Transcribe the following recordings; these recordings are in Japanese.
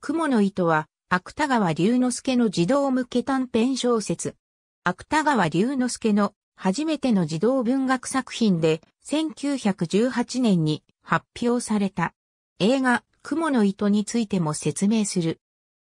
雲の糸は、芥川龍之介の児童向け短編小説。芥川龍之介の初めての児童文学作品で、1918年に発表された。映画、雲の糸についても説明する。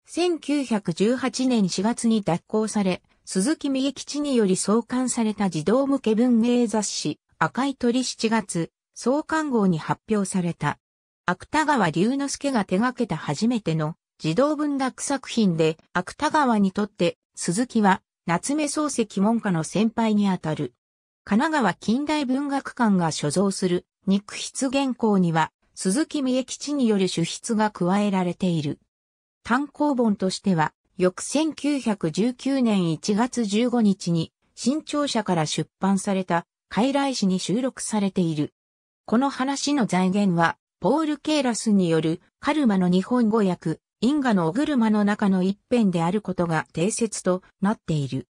1918年4月に脱稿され、鈴木美恵吉により創刊された児童向け文芸雑誌、赤い鳥7月、創刊号に発表された。芥川龍之介が手掛けた初めての児童文学作品で芥川にとって鈴木は夏目漱石門下の先輩にあたる。神奈川近代文学館が所蔵する肉筆原稿には鈴木美恵吉による主筆が加えられている。単行本としては、翌1919年1月15日に新潮社から出版された傀儡誌に収録されている。この話の財源は、ポール・ケーラスによるカルマの日本語訳、因果のお車の中の一辺であることが定説となっている。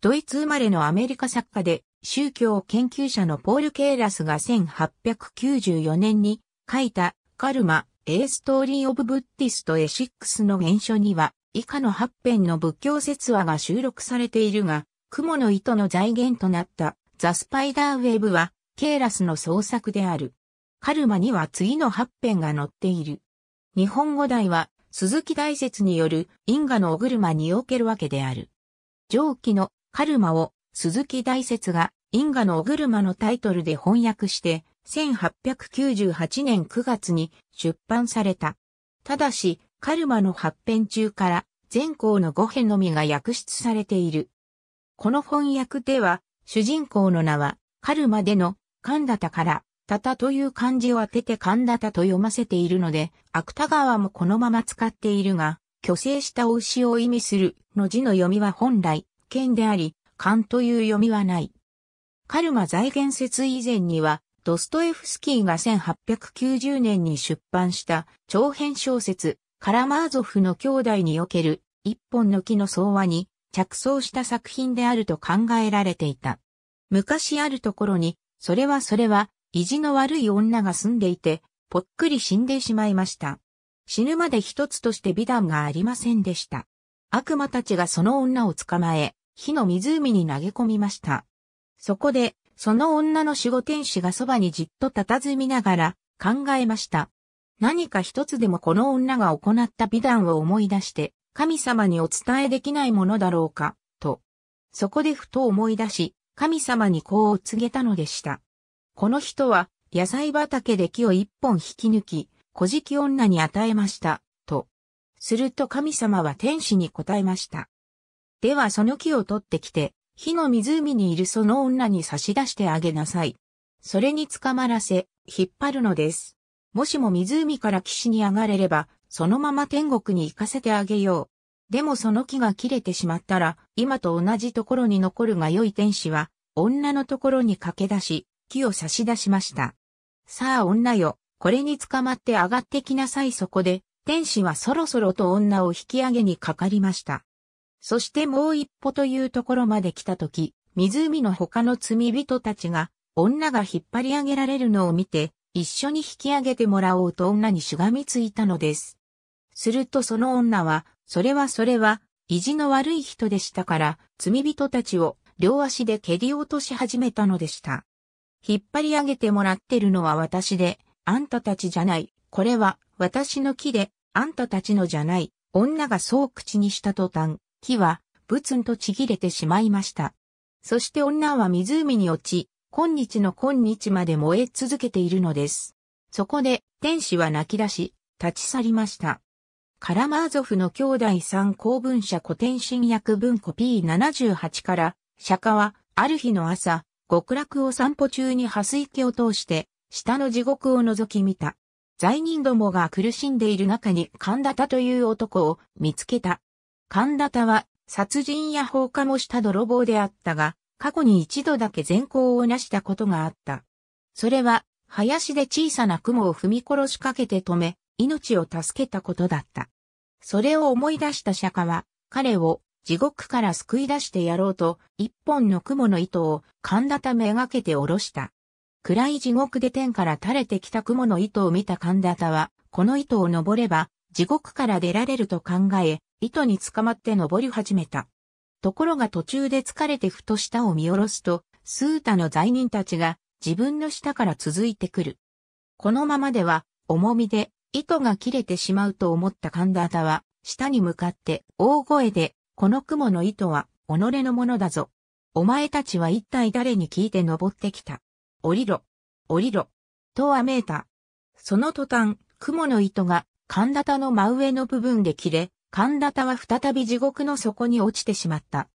ドイツ生まれのアメリカ作家で宗教研究者のポール・ケーラスが1894年に書いたカルマ・エーストーリー・オブ・ブッディスト・エシックスの原書には以下の8編の仏教説話が収録されているが、雲の糸の財源となったザ・スパイダーウェーブはケーラスの創作である。カルマには次の8辺が載っている。日本語題は鈴木大説による因果のお車におけるわけである。上記のカルマを鈴木大説が因果のお車のタイトルで翻訳して、1898年9月に出版された。ただし、カルマの発編中から全項の語編のみが訳出されている。この翻訳では、主人公の名は、カルマでの、カンダタから、たたという漢字を当てて神田たと読ませているので、芥川もこのまま使っているが、虚勢したお牛を意味するの字の読みは本来、剣であり、勘という読みはない。カルマ財源説以前には、ドストエフスキーが1890年に出版した長編小説、カラマーゾフの兄弟における一本の木の草話に着想した作品であると考えられていた。昔あるところに、それはそれは意地の悪い女が住んでいて、ぽっくり死んでしまいました。死ぬまで一つとして美談がありませんでした。悪魔たちがその女を捕まえ、火の湖に投げ込みました。そこで、その女の守護天使がそばにじっと佇みながら考えました。何か一つでもこの女が行った美談を思い出して、神様にお伝えできないものだろうか、と。そこでふと思い出し、神様にこう告げたのでした。この人は、野菜畑で木を一本引き抜き、小敷女に与えました、と。すると神様は天使に答えました。ではその木を取ってきて、火の湖にいるその女に差し出してあげなさい。それに捕まらせ、引っ張るのです。もしも湖から岸に上がれれば、そのまま天国に行かせてあげよう。でもその木が切れてしまったら、今と同じところに残るが良い天使は、女のところに駆け出し、木を差し出しました。さあ女よ、これに捕まって上がってきなさいそこで、天使はそろそろと女を引き上げにかかりました。そしてもう一歩というところまで来たとき、湖の他の罪人たちが、女が引っ張り上げられるのを見て、一緒に引き上げてもらおうと女にしがみついたのです。するとその女は、それはそれは、意地の悪い人でしたから、罪人たちを両足で蹴り落とし始めたのでした。引っ張り上げてもらってるのは私で、あんたたちじゃない。これは、私の木で、あんたたちのじゃない。女がそう口にした途端、木は、ブツンとちぎれてしまいました。そして女は湖に落ち、今日の今日まで燃え続けているのです。そこで、天使は泣き出し、立ち去りました。カラマーゾフの兄弟三公文社古典新訳文コピー7 8から、釈迦は、ある日の朝、極楽を散歩中に蓮池を通して、下の地獄を覗き見た。罪人どもが苦しんでいる中に神田田という男を見つけた。神田田は殺人や放火もした泥棒であったが、過去に一度だけ善行を成したことがあった。それは、林で小さな雲を踏み殺しかけて止め、命を助けたことだった。それを思い出した釈迦は、彼を地獄から救い出してやろうと、一本の雲の糸を、神田田めがけて下ろした。暗い地獄で天から垂れてきた雲の糸を見た神田田は、この糸を登れば、地獄から出られると考え、糸に捕まって登り始めた。ところが途中で疲れてふと下を見下ろすと、スータの罪人たちが自分の下から続いてくる。このままでは重みで糸が切れてしまうと思った神田田は、下に向かって大声でこの雲の糸は、己のものだぞ。お前たちは一体誰に聞いて登ってきた。降りろ、降りろ、とあめいた。その途端、雲の糸が、神田の真上の部分で切れ、神田は再び地獄の底に落ちてしまった。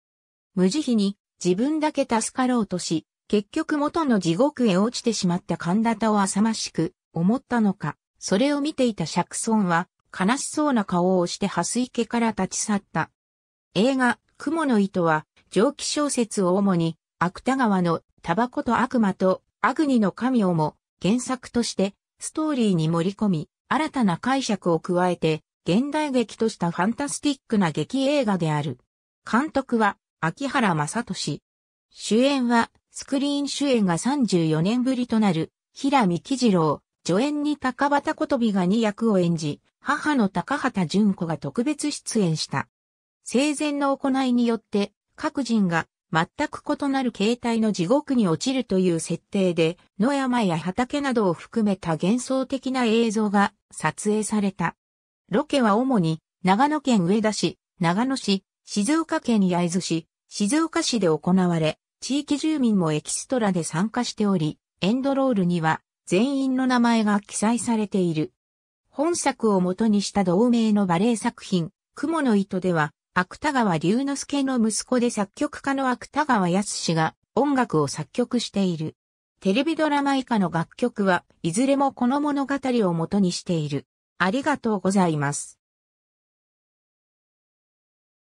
無慈悲に、自分だけ助かろうとし、結局元の地獄へ落ちてしまった神田を浅ましく、思ったのか、それを見ていた釈尊は、悲しそうな顔をして蓮池から立ち去った。映画、雲の糸は、蒸気小説を主に、芥川のタバコと悪魔とアグニの神をも原作としてストーリーに盛り込み、新たな解釈を加えて、現代劇としたファンタスティックな劇映画である。監督は、秋原正俊。主演は、スクリーン主演が34年ぶりとなる、平見喜次郎、助演に高畑琴美が2役を演じ、母の高畑淳子が特別出演した。生前の行いによって、各人が全く異なる形態の地獄に落ちるという設定で、野山や畑などを含めた幻想的な映像が撮影された。ロケは主に長野県上田市、長野市、静岡県焼津市、静岡市で行われ、地域住民もエキストラで参加しており、エンドロールには全員の名前が記載されている。本作を元にした同名のバレエ作品、雲の糸では、芥川龍之介の息子で作曲家の芥川康が音楽を作曲している。テレビドラマ以下の楽曲はいずれもこの物語を元にしている。ありがとうございます。